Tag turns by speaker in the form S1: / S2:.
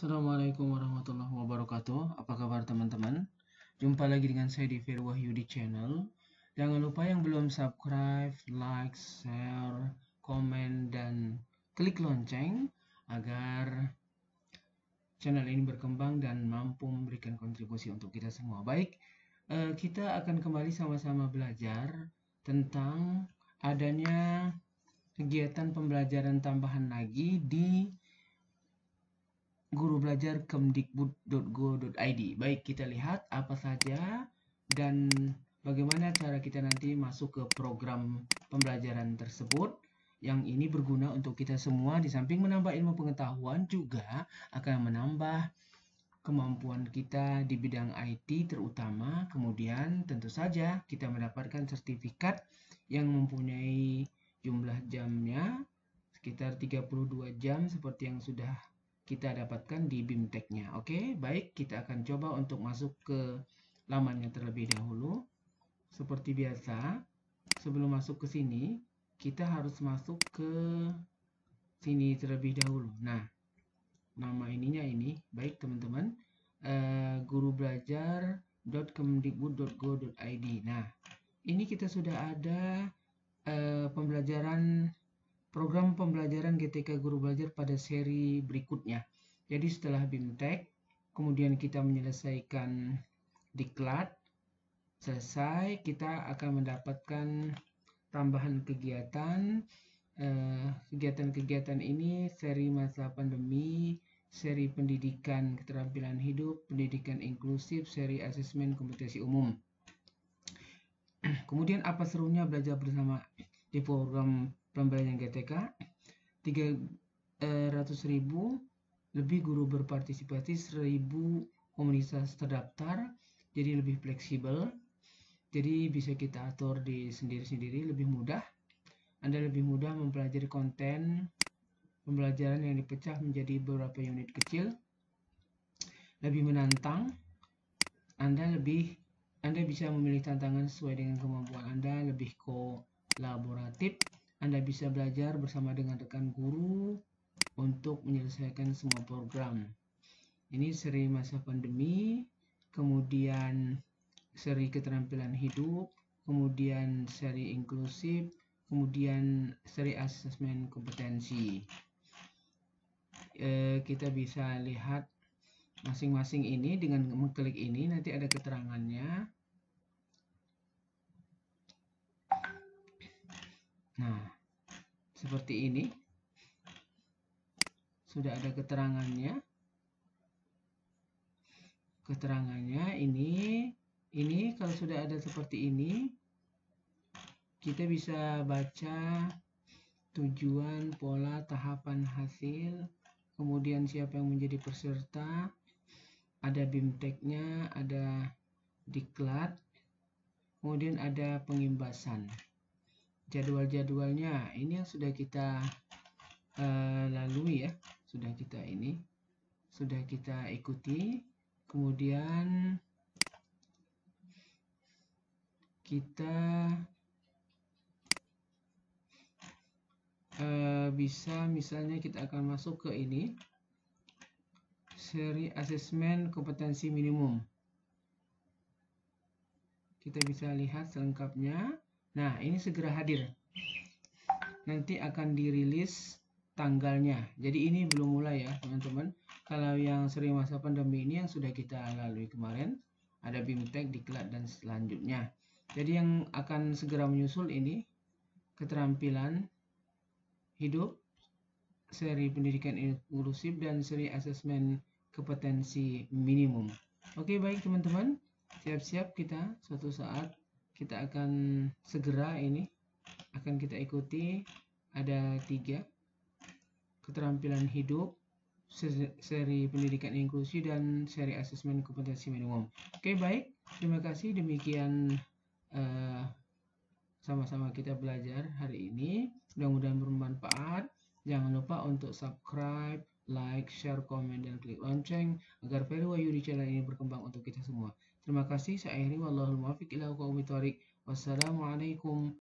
S1: Assalamualaikum warahmatullahi wabarakatuh. Apa kabar teman-teman? Jumpa lagi dengan saya di Fir Wahyudi channel. Jangan lupa yang belum subscribe, like, share, komen, dan klik lonceng agar channel ini berkembang dan mampu memberikan kontribusi untuk kita semua. Baik, eh, kita akan kembali sama-sama belajar tentang adanya kegiatan pembelajaran tambahan lagi di guru belajar kemdikbud.go.id. Baik, kita lihat apa saja dan bagaimana cara kita nanti masuk ke program pembelajaran tersebut. Yang ini berguna untuk kita semua di samping menambah ilmu pengetahuan juga akan menambah kemampuan kita di bidang IT terutama. Kemudian tentu saja kita mendapatkan sertifikat yang mempunyai jumlah jamnya sekitar 32 jam seperti yang sudah kita dapatkan di bimteknya, Oke, baik kita akan coba untuk masuk ke lamannya terlebih dahulu. Seperti biasa, sebelum masuk ke sini, kita harus masuk ke sini terlebih dahulu. Nah, nama ininya ini, baik teman-teman, uh, eh, guru belajar .kemdikbud.go.id. Nah, ini kita sudah ada uh, pembelajaran program pembelajaran GTK Guru Belajar pada seri berikutnya. Jadi setelah BIMTEK, kemudian kita menyelesaikan diklat, selesai kita akan mendapatkan tambahan kegiatan. Eh, kegiatan-kegiatan ini seri masa pandemi, seri pendidikan keterampilan hidup, pendidikan inklusif, seri asesmen kompetensi umum. Kemudian apa serunya belajar bersama di program pembelajaran GTK 300.000 lebih guru berpartisipasi 1000 komunitas terdaftar jadi lebih fleksibel jadi bisa kita atur di sendiri-sendiri lebih mudah Anda lebih mudah mempelajari konten pembelajaran yang dipecah menjadi beberapa unit kecil lebih menantang Anda lebih Anda bisa memilih tantangan sesuai dengan kemampuan Anda lebih kolaboratif anda bisa belajar bersama dengan rekan guru untuk menyelesaikan semua program. Ini seri masa pandemi, kemudian seri keterampilan hidup, kemudian seri inklusif, kemudian seri asesmen kompetensi. E, kita bisa lihat masing-masing ini dengan mengklik ini nanti ada keterangannya Nah, seperti ini. Sudah ada keterangannya. Keterangannya ini, ini kalau sudah ada seperti ini, kita bisa baca tujuan, pola, tahapan hasil, kemudian siapa yang menjadi peserta, ada bimteknya ada diklat, kemudian ada pengimbasan jadwal-jadwalnya ini yang sudah kita uh, lalui ya sudah kita ini sudah kita ikuti kemudian kita uh, bisa misalnya kita akan masuk ke ini seri asesmen kompetensi minimum kita bisa lihat selengkapnya Nah, ini segera hadir. Nanti akan dirilis tanggalnya. Jadi ini belum mulai ya, teman-teman. Kalau yang sering masa pandemi ini yang sudah kita lalui kemarin, ada BIMTEK, Diklat, dan selanjutnya. Jadi yang akan segera menyusul ini, keterampilan, hidup, seri pendidikan inklusif, dan seri asesmen kompetensi minimum. Oke, baik teman-teman. Siap-siap kita suatu saat kita akan segera ini akan kita ikuti ada tiga keterampilan hidup seri pendidikan inklusi dan seri asesmen kompetensi minimum. Oke baik, terima kasih demikian eh, sama-sama uh, kita belajar hari ini. Mudah-mudahan bermanfaat. Jangan lupa untuk subscribe, like, share, comment, dan klik lonceng agar value di channel ini berkembang untuk kita semua. Terima kasih. Saya ini, Wallahul muwafiq ila Wassalamualaikum